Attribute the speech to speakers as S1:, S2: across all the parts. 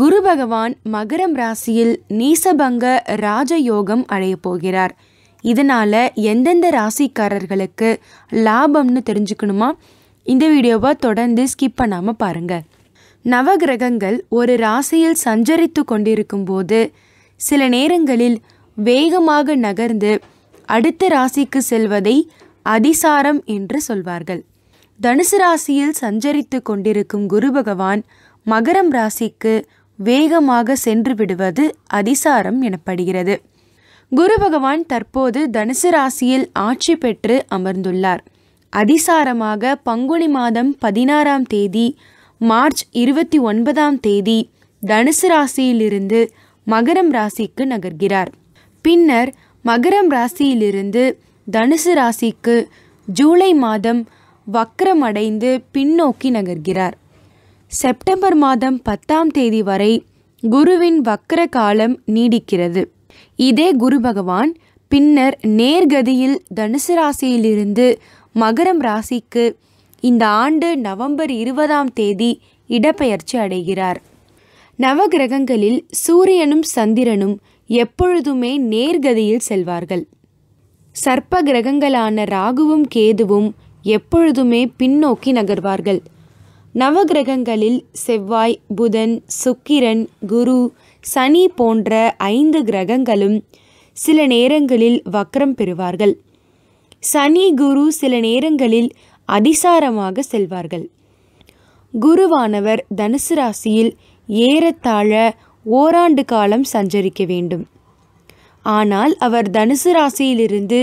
S1: குரு பகவான் மகரம் ராசியில் நீசபங்க ராஜயோகம் அடைய போகிறார் இதனால் எந்தெந்த ராசிக்காரர்களுக்கு லாபம்னு தெரிஞ்சுக்கணுமா இந்த வீடியோவை தொடர்ந்து ஸ்கிப் பண்ணாமல் பாருங்கள் நவகிரகங்கள் ஒரு ராசியில் சஞ்சரித்து கொண்டிருக்கும் போது சில நேரங்களில் வேகமாக நகர்ந்து அடுத்த ராசிக்கு செல்வதை அதிசாரம் என்று சொல்வார்கள் தனுசு ராசியில் சஞ்சரித்து கொண்டிருக்கும் குரு பகவான் மகரம் ராசிக்கு வேகமாக சென்று விடுவது அதிசாரம் எனப்படுகிறது குரு பகவான் தற்போது தனுசு ராசியில் ஆட்சி பெற்று அமர்ந்துள்ளார் அதிசாரமாக பங்குனி மாதம் பதினாறாம் தேதி மார்ச் இருபத்தி ஒன்பதாம் தேதி தனுசு ராசியிலிருந்து மகரம் ராசிக்கு நகர்கிறார் பின்னர் மகரம் ராசியிலிருந்து தனுசு ராசிக்கு ஜூலை மாதம் வக்கரமடைந்து பின்னோக்கி நகர்கிறார் செப்டம்பர் மாதம் பத்தாம் தேதி வரை குருவின் வக்கர காலம் நீடிக்கிறது இதே குரு பகவான் பின்னர் நேர்கதியில் தனுசு ராசியிலிருந்து மகரம் ராசிக்கு இந்த ஆண்டு நவம்பர் இருபதாம் தேதி இடப்பெயர்ச்சி அடைகிறார் நவகிரகங்களில் சூரியனும் சந்திரனும் எப்பொழுதுமே நேர்கதியில் செல்வார்கள் சர்ப்ப கிரகங்களான ராகுவும் கேதுவும் எப்பொழுதுமே பின்னோக்கி நகர்வார்கள் நவகிரகங்களில் செவ்வாய் புதன் சுக்கிரன் குரு சனி போன்ற ஐந்து கிரகங்களும் சில நேரங்களில் வக்ரம் பெறுவார்கள் சனி குரு சில நேரங்களில் அதிசாரமாக செல்வார்கள் குருவானவர் தனுசு ராசியில் ஏறத்தாழ ஓராண்டு காலம் சஞ்சரிக்க வேண்டும் ஆனால் அவர் தனுசு ராசியிலிருந்து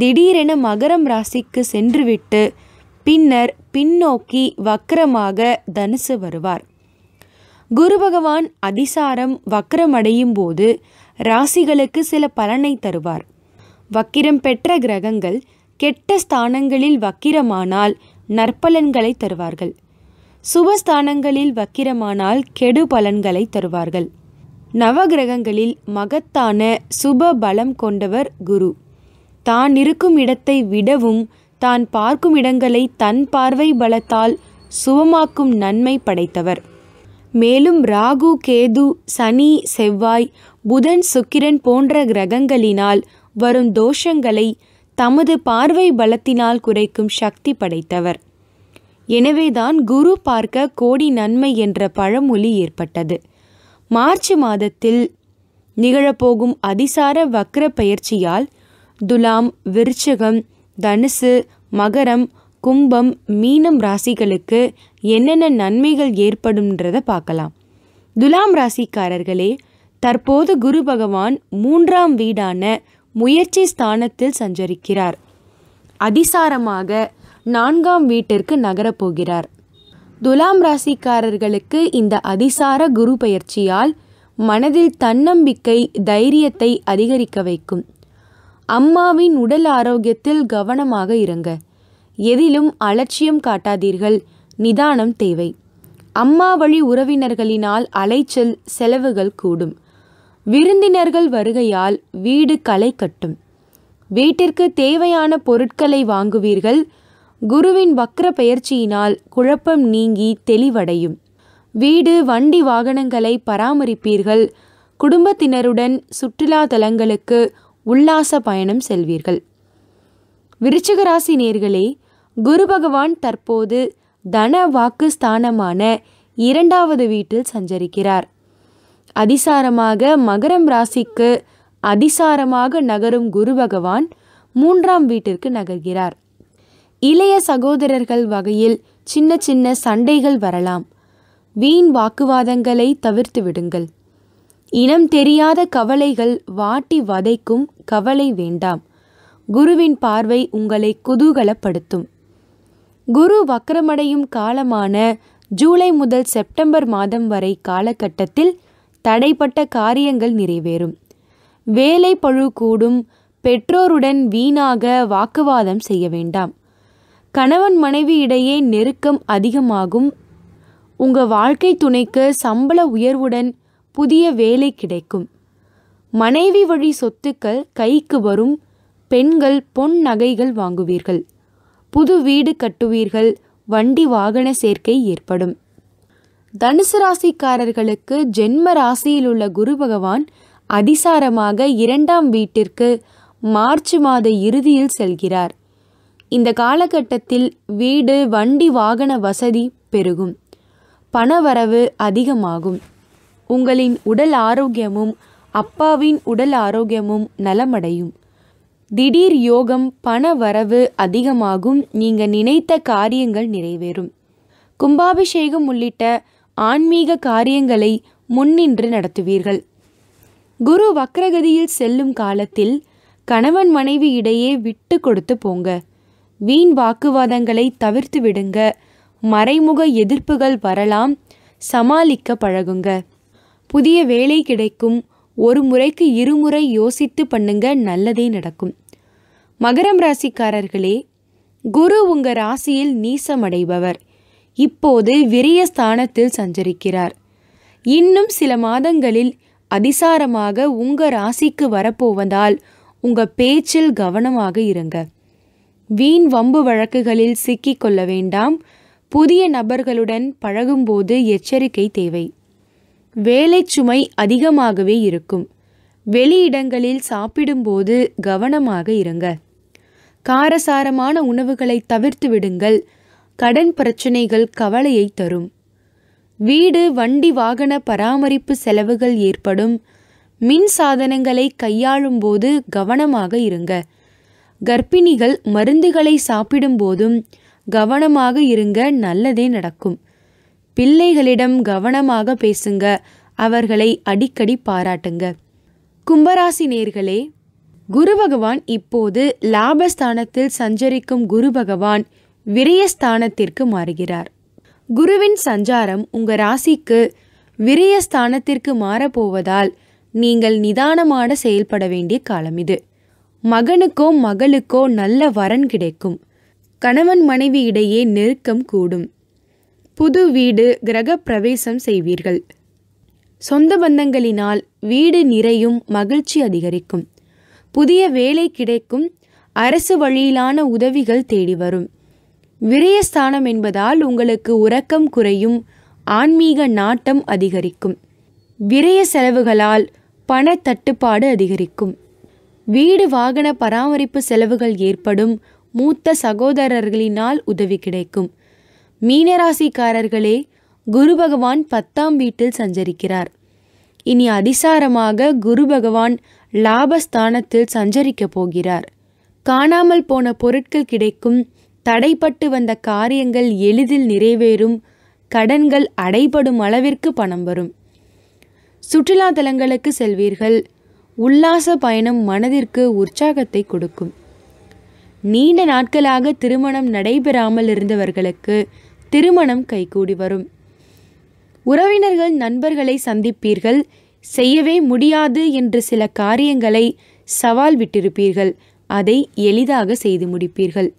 S1: திடீரென மகரம் ராசிக்கு சென்றுவிட்டு பின்னர் பின்னோக்கி வக்கரமாக தனுசு வருவார் குரு பகவான் அதிசாரம் வக்கரமடையும் போது ராசிகளுக்கு சில பலனை தருவார் வக்கிரம் பெற்ற கிரகங்கள் கெட்ட ஸ்தானங்களில் வக்கிரமானால் நற்பலன்களை தருவார்கள் சுபஸ்தானங்களில் வக்கிரமானால் கெடு பலன்களை தருவார்கள் நவகிரகங்களில் மகத்தான சுப பலம் கொண்டவர் குரு தான் இருக்கும் இடத்தை விடவும் தான் பார்க்கும் இடங்களை தன் பார்வை பலத்தால் சுவமாக்கும் நன்மை படைத்தவர் மேலும் ராகு கேது சனி செவ்வாய் புதன் சுக்கிரன் போன்ற கிரகங்களினால் வரும் தோஷங்களை தமது பார்வை பலத்தினால் குறைக்கும் சக்தி படைத்தவர் எனவேதான் குரு பார்க்க கோடி நன்மை என்ற பழமொழி ஏற்பட்டது மார்ச் மாதத்தில் நிகழப்போகும் அதிசார வக்ர பயிற்சியால் துலாம் விருச்சகம் தனுசு மகரம் கும்பம் மீனம் ராசிகளுக்கு என்னென்ன நன்மைகள் ஏற்படும்ன்றதை பார்க்கலாம் துலாம் ராசிக்காரர்களே தற்போது குரு பகவான் மூன்றாம் வீடான முயற்சி ஸ்தானத்தில் சஞ்சரிக்கிறார் அதிசாரமாக நான்காம் வீட்டிற்கு நகரப்போகிறார் துலாம் ராசிக்காரர்களுக்கு இந்த அதிசார குரு பயிற்சியால் மனதில் தன்னம்பிக்கை தைரியத்தை அதிகரிக்க வைக்கும் அம்மாவின் உடல் ஆரோக்கியத்தில் கவனமாக இருங்க எதிலும் அலட்சியம் காட்டாதீர்கள் நிதானம் தேவை அம்மா வழி உறவினர்களினால் அலைச்சல் செலவுகள் கூடும் விருந்தினர்கள் வருகையால் வீடு களை கட்டும் வீட்டிற்கு தேவையான பொருட்களை வாங்குவீர்கள் குருவின் வக்ர பெயர்ச்சியினால் குழப்பம் நீங்கி தெளிவடையும் வீடு வண்டி வாகனங்களை பராமரிப்பீர்கள் குடும்பத்தினருடன் சுற்றுலா தலங்களுக்கு உல்லாச பயணம் செல்வீர்கள் ராசி நேர்களே குரு பகவான் தற்போது தன வாக்கு ஸ்தானமான இரண்டாவது வீட்டில் சஞ்சரிக்கிறார் அதிசாரமாக மகரம் ராசிக்கு அதிசாரமாக நகரும் குரு பகவான் மூன்றாம் வீட்டிற்கு நகர்கிறார் இளைய சகோதரர்கள் வகையில் சின்ன சின்ன சண்டைகள் வரலாம் வீண் வாக்குவாதங்களை தவிர்த்து விடுங்கள் இனம் தெரியாத கவலைகள் வாட்டி வதைக்கும் கவலை வேண்டாம் குருவின் பார்வை உங்களை குதூகலப்படுத்தும் குரு வக்கரமடையும் காலமான ஜூலை முதல் செப்டம்பர் மாதம் வரை காலகட்டத்தில் தடைப்பட்ட காரியங்கள் நிறைவேறும் வேலை பழு கூடும் பெற்றோருடன் வீணாக வாக்குவாதம் செய்ய வேண்டாம் கணவன் மனைவி இடையே நெருக்கம் அதிகமாகும் உங்கள் வாழ்க்கை துணைக்கு சம்பள உயர்வுடன் புதிய வேலை கிடைக்கும் மனைவி வழி சொத்துக்கள் கைக்கு வரும் பெண்கள் பொன் நகைகள் வாங்குவீர்கள் புது வீடு கட்டுவீர்கள் வண்டி வாகன சேர்க்கை ஏற்படும் தனுசு ராசிக்காரர்களுக்கு ஜென்ம ராசியில் உள்ள குரு பகவான் அதிசாரமாக இரண்டாம் வீட்டிற்கு மார்ச் மாத இறுதியில் செல்கிறார் இந்த காலகட்டத்தில் வீடு வண்டி வாகன வசதி பெருகும் பணவரவு அதிகமாகும் உங்களின் உடல் ஆரோக்கியமும் அப்பாவின் உடல் ஆரோக்கியமும் நலமடையும் திடீர் யோகம் பண வரவு அதிகமாகும் நீங்கள் நினைத்த காரியங்கள் நிறைவேறும் கும்பாபிஷேகம் உள்ளிட்ட ஆன்மீக காரியங்களை முன்னின்று நடத்துவீர்கள் குரு வக்ரகதியில் செல்லும் காலத்தில் கணவன் மனைவி இடையே விட்டு கொடுத்து போங்க வீண் வாக்குவாதங்களை தவிர்த்து விடுங்க மறைமுக எதிர்ப்புகள் வரலாம் சமாளிக்க பழகுங்க புதிய வேலை கிடைக்கும் ஒரு முறைக்கு இருமுறை யோசித்து பண்ணுங்க நல்லதே நடக்கும் மகரம் ராசிக்காரர்களே குரு உங்க ராசியில் நீசமடைபவர் இப்போது விரிய ஸ்தானத்தில் சஞ்சரிக்கிறார் இன்னும் சில மாதங்களில் அதிசாரமாக உங்க ராசிக்கு வரப்போவதால் உங்க பேச்சில் கவனமாக இருங்க வீண் வம்பு வழக்குகளில் சிக்கிக்கொள்ள வேண்டாம் புதிய நபர்களுடன் பழகும்போது எச்சரிக்கை தேவை வேலை சுமை அதிகமாகவே இருக்கும் வெளியிடங்களில் சாப்பிடும்போது கவனமாக இருங்க காரசாரமான உணவுகளை தவிர்த்து விடுங்கள் கடன் பிரச்சனைகள் கவலையை தரும் வீடு வண்டி வாகன பராமரிப்பு செலவுகள் ஏற்படும் மின் சாதனங்களை கையாளும் போது கவனமாக இருங்க கர்ப்பிணிகள் மருந்துகளை சாப்பிடும்போதும் கவனமாக இருங்க நல்லதே நடக்கும் பிள்ளைகளிடம் கவனமாக பேசுங்க அவர்களை அடிக்கடி பாராட்டுங்க கும்பராசி நேர்களே குரு பகவான் இப்போது லாபஸ்தானத்தில் சஞ்சரிக்கும் குரு பகவான் விரயஸ்தானத்திற்கு மாறுகிறார் குருவின் சஞ்சாரம் உங்க ராசிக்கு விரயஸ்தானத்திற்கு மாறப்போவதால் நீங்கள் நிதானமான செயல்பட வேண்டிய காலம் இது மகனுக்கோ மகளுக்கோ நல்ல வரன் கிடைக்கும் கணவன் மனைவி இடையே நெருக்கம் கூடும் புது வீடு கிரக பிரவேசம் செய்வீர்கள் சொந்த பந்தங்களினால் வீடு நிறையும் மகிழ்ச்சி அதிகரிக்கும் புதிய வேலை கிடைக்கும் அரசு வழியிலான உதவிகள் தேடி வரும் விரயஸ்தானம் என்பதால் உங்களுக்கு உறக்கம் குறையும் ஆன்மீக நாட்டம் அதிகரிக்கும் விரய செலவுகளால் பண தட்டுப்பாடு அதிகரிக்கும் வீடு வாகன பராமரிப்பு செலவுகள் ஏற்படும் மூத்த சகோதரர்களினால் உதவி கிடைக்கும் மீனராசிக்காரர்களே குரு பகவான் பத்தாம் வீட்டில் சஞ்சரிக்கிறார் இனி அதிசாரமாக குரு பகவான் லாபஸ்தானத்தில் சஞ்சரிக்க போகிறார் காணாமல் போன பொருட்கள் கிடைக்கும் தடைப்பட்டு வந்த காரியங்கள் எளிதில் நிறைவேறும் கடன்கள் அடைபடும் அளவிற்கு பணம் வரும் சுற்றுலா தலங்களுக்கு செல்வீர்கள் உல்லாச பயணம் மனதிற்கு உற்சாகத்தை கொடுக்கும் நீண்ட நாட்களாக திருமணம் நடைபெறாமல் இருந்தவர்களுக்கு திருமணம் கைகூடி வரும் உறவினர்கள் நண்பர்களை சந்திப்பீர்கள் செய்யவே முடியாது என்று சில காரியங்களை சவால் விட்டிருப்பீர்கள் அதை எளிதாக செய்து முடிப்பீர்கள்